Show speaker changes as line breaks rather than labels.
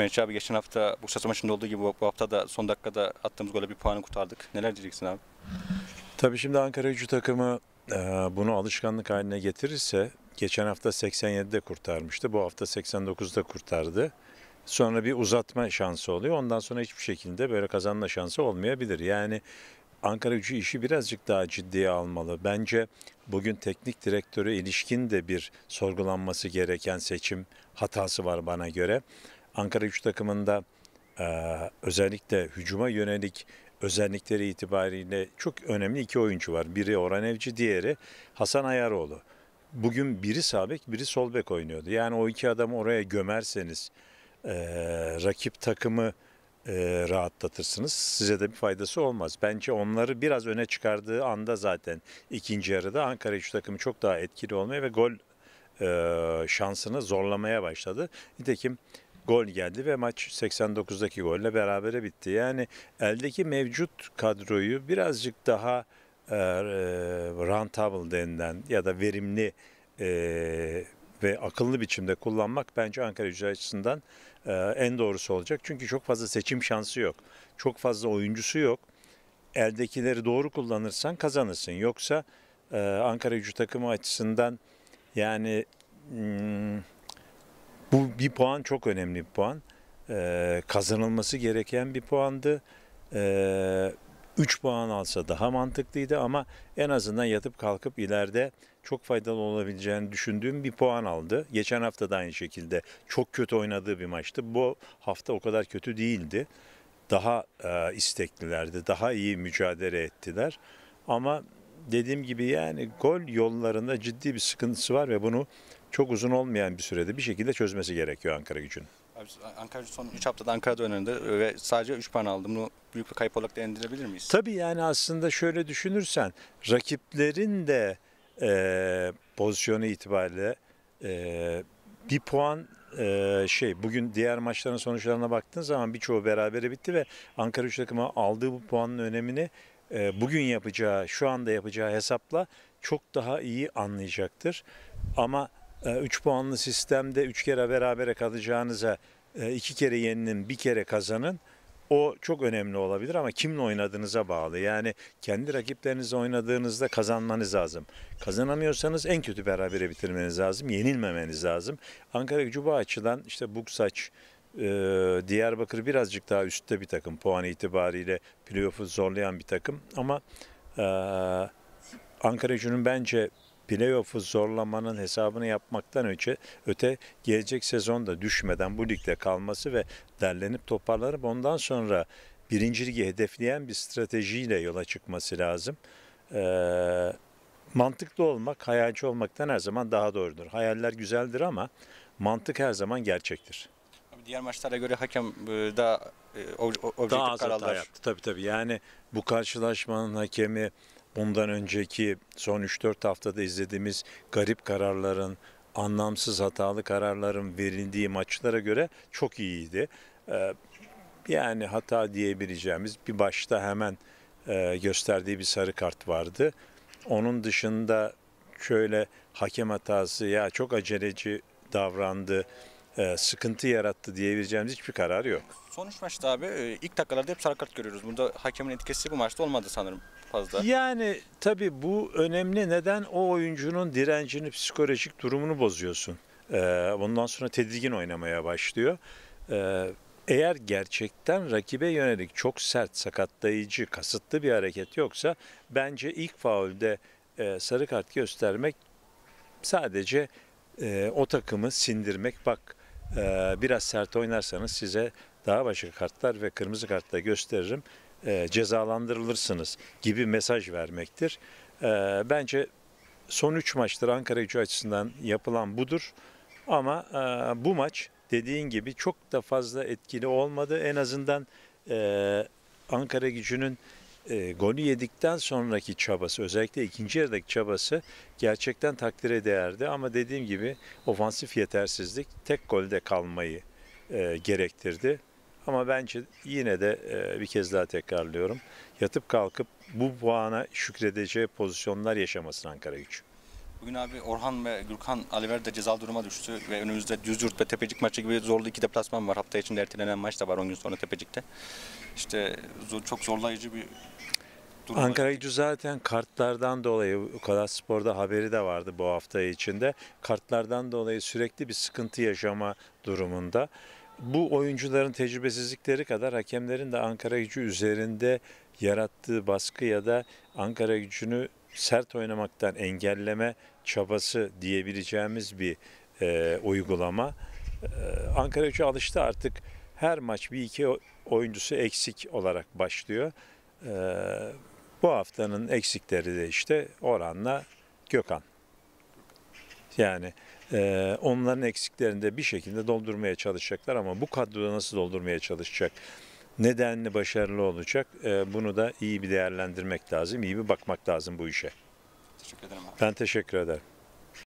Meriç abi geçen hafta bu Bursa maçında olduğu gibi bu hafta da son dakikada attığımız gole bir puanı kurtardık. Neler diyeceksin abi?
Tabii şimdi Ankara gücü takımı e, bunu alışkanlık haline getirirse geçen hafta 87'de kurtarmıştı. Bu hafta 89'da kurtardı. Sonra bir uzatma şansı oluyor. Ondan sonra hiçbir şekilde böyle kazanma şansı olmayabilir. Yani Ankara gücü işi birazcık daha ciddiye almalı. Bence bugün teknik direktörü ilişkin de bir sorgulanması gereken seçim hatası var bana göre. Ankara 3 takımında e, özellikle hücuma yönelik özellikleri itibariyle çok önemli iki oyuncu var. Biri Orhan Evci, diğeri Hasan Ayaroğlu. Bugün biri sağ bek, biri sol bek oynuyordu. Yani o iki adamı oraya gömerseniz e, rakip takımı e, rahatlatırsınız. Size de bir faydası olmaz. Bence onları biraz öne çıkardığı anda zaten ikinci yarıda Ankara 3 takımı çok daha etkili olmaya ve gol e, şansını zorlamaya başladı. Nitekim gol geldi ve maç 89'daki golle berabere bitti. Yani eldeki mevcut kadroyu birazcık daha e, e, rentable denilen ya da verimli e, ve akıllı biçimde kullanmak bence Ankara Gücü açısından e, en doğrusu olacak. Çünkü çok fazla seçim şansı yok. Çok fazla oyuncusu yok. Eldekileri doğru kullanırsan kazanırsın. Yoksa e, Ankara Gücü takımı açısından yani... Hmm, bu bir puan çok önemli bir puan. Ee, kazanılması gereken bir puandı. Ee, 3 puan alsa daha mantıklıydı ama en azından yatıp kalkıp ileride çok faydalı olabileceğini düşündüğüm bir puan aldı. Geçen hafta da aynı şekilde çok kötü oynadığı bir maçtı. Bu hafta o kadar kötü değildi. Daha e, isteklilerdi, daha iyi mücadele ettiler. Ama dediğim gibi yani gol yollarında ciddi bir sıkıntısı var ve bunu çok uzun olmayan bir sürede bir şekilde çözmesi gerekiyor Ankara gücün.
Ankara son 3 haftada Ankara'da oynadı e, ve sadece 3 puan aldı. Bunu büyük bir kayıp olarak değerlendirebilir miyiz?
Tabii yani aslında şöyle düşünürsen rakiplerin de e, pozisyonu itibariyle e, bir puan e, şey bugün diğer maçların sonuçlarına baktığın zaman birçoğu berabere bitti ve Ankara 3 takımı aldığı bu puanın önemini e, bugün yapacağı, şu anda yapacağı hesapla çok daha iyi anlayacaktır. Ama 3 e, puanlı sistemde 3 kere berabere kalacağınıza 2 e, kere yeninin, 1 kere kazanın. O çok önemli olabilir ama kimle oynadığınıza bağlı. Yani kendi rakiplerinizle oynadığınızda kazanmanız lazım. Kazanamıyorsanız en kötü berabere bitirmeniz lazım. Yenilmemeniz lazım. Ankara gücü bu açıdan işte Buksaç, ee, Diyarbakır birazcık daha üstte bir takım puan itibariyle playoff'u zorlayan bir takım ama e, Ankara Gücü'nün bence playoff'u zorlamanın hesabını yapmaktan önce öte gelecek sezonda düşmeden bu ligde kalması ve derlenip toparlanıp ondan sonra birinci ligi hedefleyen bir stratejiyle yola çıkması lazım. Ee, mantıklı olmak, hayalci olmaktan her zaman daha doğrudur. Hayaller güzeldir ama mantık her zaman gerçektir
diğer maçlara göre hakem e, daha e, objektif daha kararlar. Daha yaptı
tabii tabii. Yani bu karşılaşmanın hakemi bundan önceki son 3-4 haftada izlediğimiz garip kararların, anlamsız hatalı kararların verildiği maçlara göre çok iyiydi. E, yani hata diyebileceğimiz bir başta hemen gösterdiği bir sarı kart vardı. Onun dışında şöyle hakem hatası ya çok aceleci davrandı e, sıkıntı yarattı diyebileceğimiz hiçbir karar yok.
Sonuç maçta abi e, ilk dakikalarda hep sarı kart görüyoruz. Burada hakemin etkisi bu maçta olmadı sanırım fazla.
Yani tabii bu önemli. Neden o oyuncunun direncini, psikolojik durumunu bozuyorsun? E, bundan sonra tedirgin oynamaya başlıyor. Eğer gerçekten rakibe yönelik çok sert, sakatlayıcı, kasıtlı bir hareket yoksa bence ilk faulde sarı kart göstermek sadece o takımı sindirmek. Bak ee, biraz sert oynarsanız size daha başka kartlar ve kırmızı kartla gösteririm ee, cezalandırılırsınız gibi mesaj vermektir. Ee, bence son 3 maçtır Ankara gücü açısından yapılan budur. Ama e, bu maç dediğin gibi çok da fazla etkili olmadı. En azından e, Ankara gücünün e, golü yedikten sonraki çabası özellikle ikinci yarıdaki çabası gerçekten takdire değerdi ama dediğim gibi ofansif yetersizlik tek golde kalmayı e, gerektirdi. Ama bence yine de e, bir kez daha tekrarlıyorum. Yatıp kalkıp bu puana şükredeceği pozisyonlar yaşamasın Ankara gücü.
Bugün abi Orhan ve Gürkan Aliver de cezalı duruma düştü ve önümüzde Düzyurt ve Tepecik maçı gibi zorlu iki deplasman var. Hafta içinde ertelenen maç da var 10
gün sonra Tepecik'te.
İşte çok zorlayıcı bir durum. Ankara
gücü zaten kartlardan dolayı Kola Spor'da haberi de vardı bu hafta içinde. Kartlardan dolayı sürekli bir sıkıntı yaşama durumunda. Bu oyuncuların tecrübesizlikleri kadar hakemlerin de Ankara gücü üzerinde yarattığı baskı ya da Ankara gücünü sert oynamaktan engelleme çabası diyebileceğimiz bir e, uygulama. E, Ankara gücü alıştı artık her maç bir iki oyuncusu eksik olarak başlıyor. E, bu haftanın eksikleri de işte Orhan'la Gökhan. Yani e, onların eksiklerini de bir şekilde doldurmaya çalışacaklar ama bu kadroda nasıl doldurmaya çalışacak? nedenli başarılı olacak. Ee, bunu da iyi bir değerlendirmek lazım, iyi bir bakmak lazım bu işe. Teşekkür ederim abi. Ben teşekkür ederim.